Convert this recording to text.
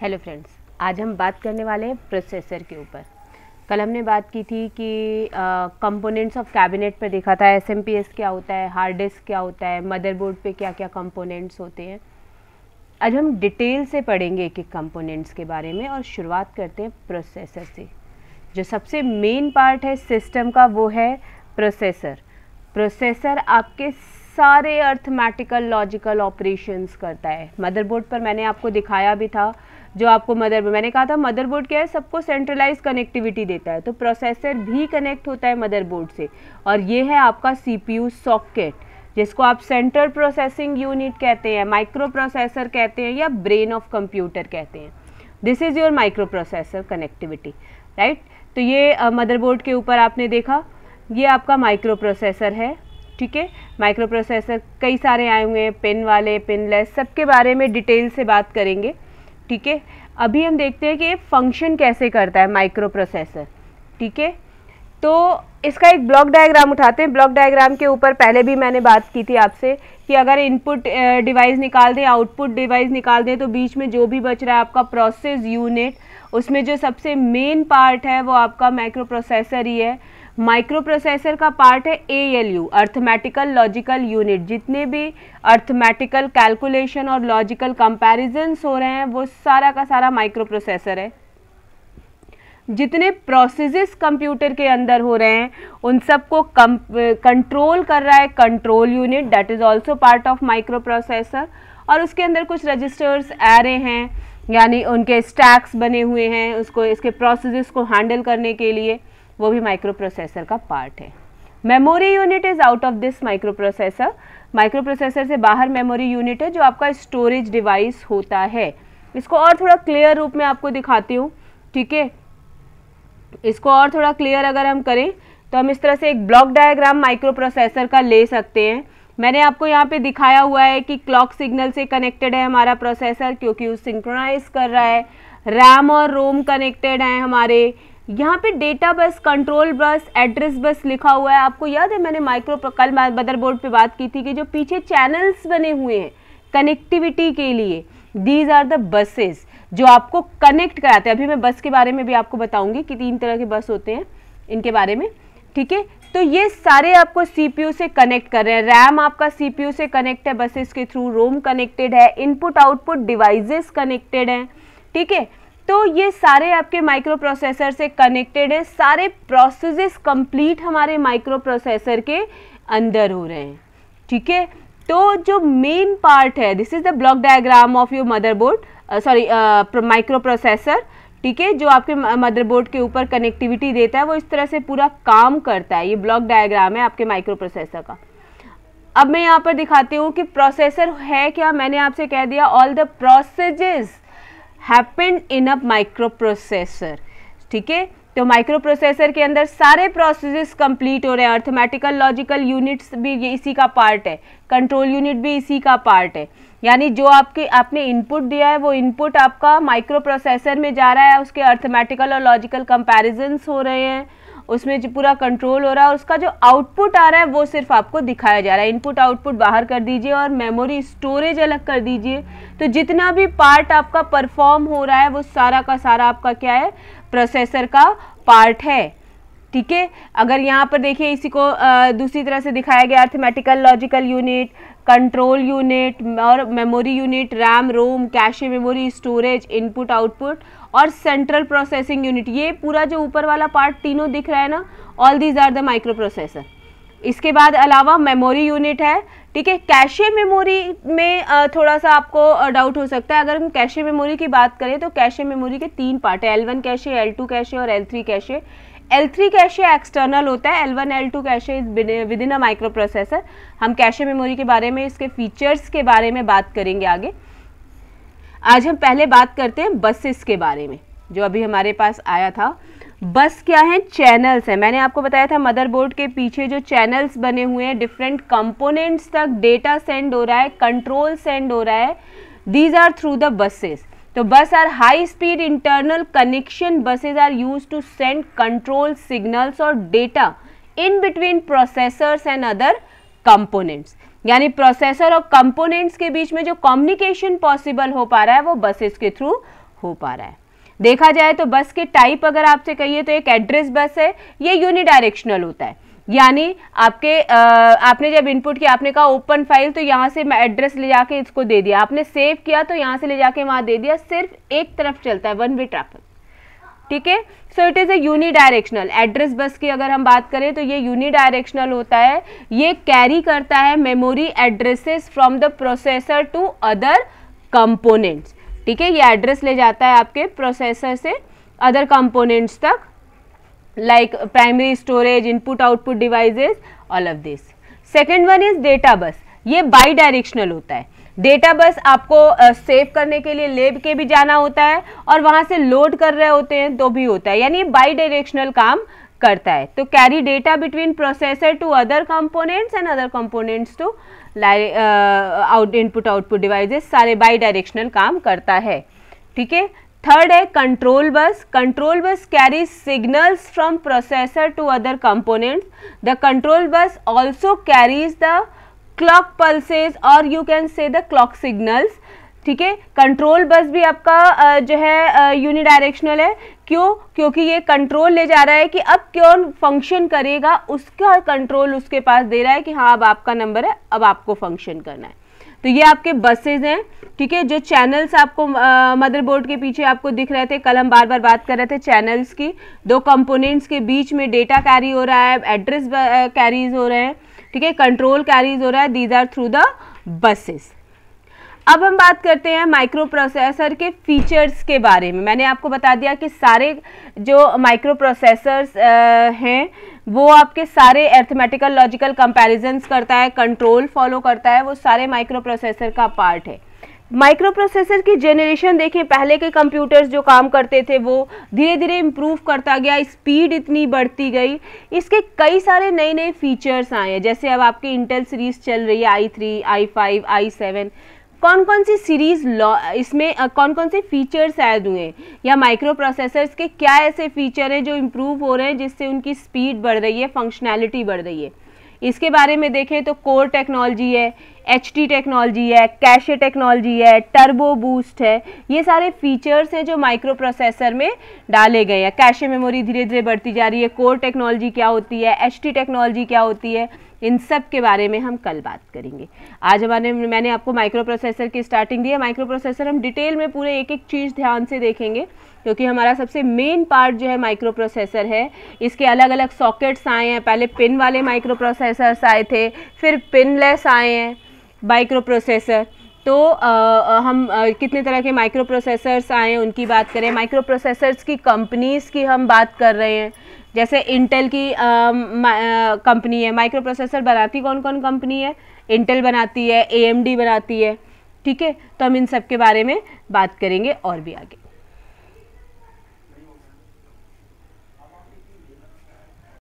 Hello friends आज हम बात करने वाले हैं प्रोसेसर के ऊपर कल हमने बात की थी कि कंपोनेंट्स ऑफ कैबिनेट पे देखा था एसएमपीएस क्या होता है हार्ड डिस्क क्या होता है मदरबोर्ड पे क्या क्या कंपोनेंट्स होते हैं आज हम डिटेल से पढ़ेंगे एक एक कंपोनेंट्स के बारे में और शुरुआत करते हैं प्रोसेसर से जो सबसे मेन पार्ट है सिस्टम का वो है प्रोसेसर प्रोसेसर आपके सारे अर्थमेटिकल लॉजिकल ऑपरेशंस करता है मदरबोर्ड पर मैंने आपको दिखाया भी था जो आपको मदरबोर्ड मैंने कहा था मदरबोर्ड क्या है सबको सेंट्रलाइज कनेक्टिविटी देता है तो प्रोसेसर भी कनेक्ट होता है मदरबोर्ड से और ये है आपका सीपीयू सॉकेट जिसको आप सेंट्रल प्रोसेसिंग यूनिट कहते हैं माइक्रो प्रोसेसर कहते हैं या ब्रेन ऑफ कंप्यूटर कहते हैं this is your micro processor connectivity right तो ये मदरबोर्ड uh, के ऊपर आपने देखा ये आपका माइक्रो प्रोसेसर है ठीक है माइक्रो प्रोसेसर कई सारे आए हुए हैं पिन वाले पिनलेस सबके बारे में डिटेल से बात करेंगे ठीक है अभी हम देखते हैं कि फंक्शन कैसे करता है माइक्रो प्रोसेसर ठीक है तो इसका एक ब्लॉक डायग्राम उठाते हैं ब्लॉक डायग्राम के ऊपर पहले भी मैंने बात की थी आपसे कि अगर इनपुट डिवाइस निकाल दें आउटपुट डिवाइस निकाल दें तो बीच में जो भी बच रहा है आपका प्रोसेस यूनिट उसमें जो सबसे मेन पार्ट है वो आपका माइक्रो प्रोसेसर ही है माइक्रोप्रोसेसर का पार्ट है A L U arithmetical logical unit जितने भी अर्थमेटिकल कैलकुलेशन और लॉजिकल कंपैरिजन्स हो रहे हैं वो सारा का सारा माइक्रो प्रोसेसर है जितने प्रोसेसेस कंप्यूटर के अंदर हो रहे हैं उन सबको कंट्रोल कर रहा है control unit that is also part of micro processor और उसके अंदर कुछ रजिस्टर्स आ रहे हैं यानी उनके स्टैक्स बने हुए हैं उसको इसके प्रोसेसेस को हैंडल करने के लिए वो भी माइक्रोप्रोसेसर का पार्ट है memory unit is out of this microprocessor microprocessor से बाहर मेमोरी यूनिट है जो आपका स्टोरेज डिवाइस होता है इसको और थोड़ा क्लियर रूप में आपको दिखाती हूँ ठीक है इसको और थोड़ा क्लियर अगर हम करें तो हम इस तरह से एक ब्लॉक डायग्राम माइक्रोप्रोसेसर का ले सकते हैं मैंने आपको यहाँ पे दिखाया हुआ है कि क्लॉक सिग्नल से कनेक्टेड है हमारा प्रोसेसर क्योंकि वो सिंक्रोनाइज कर रहा है रैम और रोम कनेक्टेड हैं हमारे यहाँ पे डेटा बस कंट्रोल बस एड्रेस बस लिखा हुआ है आपको याद है मैंने माइक्रो कल मदरबोर्ड पे बात की थी कि जो पीछे चैनल्स बने हुए हैं कनेक्टिविटी के लिए दीज आर द बसेस जो आपको कनेक्ट कराते हैं अभी मैं बस के बारे में भी आपको बताऊंगी कि तीन तरह के बस होते हैं इनके बारे में ठीक है तो ये सारे आपको सी से कनेक्ट कर रहे हैं रैम आपका सी से कनेक्ट है बसेस के थ्रू रोम कनेक्टेड है इनपुट आउटपुट डिवाइसेस कनेक्टेड हैं ठीक है तो ये सारे आपके माइक्रो प्रोसेसर से कनेक्टेड है सारे प्रोसेसेस कंप्लीट हमारे माइक्रो प्रोसेसर के अंदर हो रहे हैं ठीक है तो जो मेन पार्ट है this is the block diagram of your motherboard sorry micro processor ठीक है जो आपके मदरबोर्ड के ऊपर कनेक्टिविटी देता है वो इस तरह से पूरा काम करता है ये ब्लॉक डायग्राम है आपके माइक्रो प्रोसेसर का अब मैं यहाँ पर दिखाती हूँ कि प्रोसेसर है क्या मैंने आपसे कह दिया all the processes happened in a micro processor ठीक है तो माइक्रो प्रोसेसर के अंदर सारे प्रोसेसेस कंप्लीट हो रहे हैं अर्थमेटिकल लॉजिकल यूनिट्स भी ये इसी का पार्ट है कंट्रोल यूनिट भी इसी का पार्ट है यानी जो आपके आपने इनपुट दिया है वो इनपुट आपका माइक्रो प्रोसेसर में जा रहा है उसके अर्थमेटिकल और लॉजिकल कंपेरिजन्स हो रहे हैं उसमें जो पूरा कंट्रोल हो रहा है उसका जो आउटपुट आ रहा है वो सिर्फ आपको दिखाया जा रहा है इनपुट आउटपुट बाहर कर दीजिए और मेमोरी स्टोरेज अलग कर दीजिए तो जितना भी पार्ट आपका परफॉर्म हो रहा है वो सारा का सारा आपका क्या है प्रोसेसर का पार्ट है ठीक है अगर यहाँ पर देखिए इसी को दूसरी तरह से दिखाया गया arithmetical logical unit control unit और memory unit RAM ROM cache memory storage input output और सेंट्रल प्रोसेसिंग यूनिट ये पूरा जो ऊपर वाला पार्ट तीनों दिख रहा है ना all these are the micro processor इसके बाद अलावा मेमोरी यूनिट है ठीक है कैशे मेमोरी में थोड़ा सा आपको डाउट हो सकता है अगर हम कैशे मेमोरी की बात करें तो कैशे मेमोरी के तीन पार्ट है L one cache L two cache और L three cache L three cache external होता है L L two cache within a micro processor हम कैशे मेमोरी के बारे में इसके फीचर्स के बारे में बात करेंगे आगे आज हम पहले बात करते हैं बसेस के बारे में जो अभी हमारे पास आया था बस क्या है चैनल्स हैं मैंने आपको बताया था मदरबोर्ड के पीछे जो चैनल्स बने हुए हैं डिफरेंट कंपोनेंट्स तक डेटा सेंड हो रहा है कंट्रोल सेंड हो रहा है these are through the buses तो bus are high speed internal connection buses are use to send control signals और data in between processors and other components यानी प्रोसेसर और कंपोनेंट्स के बीच में जो कम्युनिकेशन पॉसिबल हो पा रहा है वो बसेस के थ्रू हो पा रहा है देखा जाए तो बस के टाइप अगर आपसे कहिए तो एक एड्रेस बस है ये यूनिडायरेक्शनल होता है यानी आपके आ, आपने जब इनपुट किया आपने कहा ओपन फाइल तो यहाँ से मैं एड्रेस ले जाके इसको दे दिया आपने सेव किया तो यहाँ से ले जाके वहाँ दे दिया सिर्फ एक तरफ चलता है वन वे ट्रैफिक ठीक है so it is a unidirectional address bus की अगर हम बात करें तो ये यूनी डायरेक्शनल होता है ये कैरी करता है memory addresses from the processor to other components ठीक है ये एड्रेस ले जाता है आपके प्रोसेसर से अदर कंपोनेंट्स तक like primary storage, input output devices, all of this. Second one is data bus. ये bi-directional होता है डेटा बस आपको सेव uh, करने के लिए लेब के भी जाना होता है और वहाँ से लोड कर रहे होते हैं तो भी होता है यानी बाई डायरेक्शनल काम करता है तो carry data between processor to other components and other components to out input output devices सारे बाई डायरेक्शनल काम करता है ठीक है थर्ड है control bus control bus carry signals from processor to other components the control bus also carries the clock pulses और you can say the clock signals ठीक है कंट्रोल बस भी आपका जो है यूनिडायरेक्शनल है क्यों क्योंकि ये कंट्रोल ले जा रहा है कि अब क्यों फंक्शन करेगा उसका कंट्रोल उसके पास दे रहा है कि हाँ अब आपका नंबर है अब आपको फंक्शन करना है तो ये आपके बसेज हैं ठीक है जो चैनल्स आपको मदरबोर्ड के पीछे आपको दिख रहे थे कल हम बार बार बात कर रहे थे चैनल्स की दो कंपोनेंट्स के बीच में डेटा कैरी हो रहा है एड्रेस कैरीज हो रहे हैं ठीक है कंट्रोल कैरीज हो रहा है these are through the buses अब हम बात करते हैं माइक्रो प्रोसेसर के फीचर्स के बारे में मैंने आपको बता दिया कि सारे जो माइक्रो प्रोसेसर्स हैं वो आपके सारे एर्थमेटिकल लॉजिकल कंपेरिजन्स करता है कंट्रोल फॉलो करता है वो सारे माइक्रो प्रोसेसर का पार्ट है माइक्रो प्रोसेसर की जेनरेशन देखें पहले के कंप्यूटर्स जो काम करते थे वो धीरे धीरे इम्प्रूव करता गया स्पीड इतनी बढ़ती गई इसके कई सारे नए नए फीचर्स आए हैं जैसे अब आपकी इंटेल सीरीज़ चल रही है i three i five i seven कौन कौन सी सीरीज इसमें कौन कौन से फीचर्स ऐड हुए हैं या माइक्रो प्रोसेसर्स के क्या ऐसे फीचर हैं जो इम्प्रूव हो रहे हैं जिससे उनकी स्पीड बढ़ रही है फंक्शनैलिटी बढ़ रही है इसके बारे में देखें तो कोर टेक्नोलॉजी है एच टेक्नोलॉजी है कैशे टेक्नोलॉजी है टर्बो बूस्ट है ये सारे फीचर्स हैं जो माइक्रो प्रोसेसर में डाले गए हैं कैशे मेमोरी धीरे धीरे बढ़ती जा रही है कोर टेक्नोलॉजी क्या होती है एच टेक्नोलॉजी क्या होती है इन सब के बारे में हम कल बात करेंगे आज हमारे मैंने आपको माइक्रो प्रोसेसर की स्टार्टिंग दी है माइक्रो प्रोसेसर हम डिटेल में पूरे एक एक चीज़ ध्यान से देखेंगे क्योंकि हमारा सबसे मेन पार्ट जो है माइक्रो प्रोसेसर है इसके अलग अलग सॉकेट्स आए हैं पहले पिन वाले माइक्रो प्रोसेसर्स आए थे फिर पिनलेस आए हैं माइक्रो प्रोसेसर तो आ, हम आ, कितने तरह के माइक्रो प्रोसेसर्स आए उनकी बात करें माइक्रो प्रोसेसर्स की कंपनीज़ की हम बात कर रहे हैं जैसे इंटेल की कंपनी है माइक्रो प्रोसेसर बनाती कौन कौन कंपनी है इंटेल बनाती है एएमडी बनाती है ठीक है तो हम इन सब के बारे में बात करेंगे और भी आगे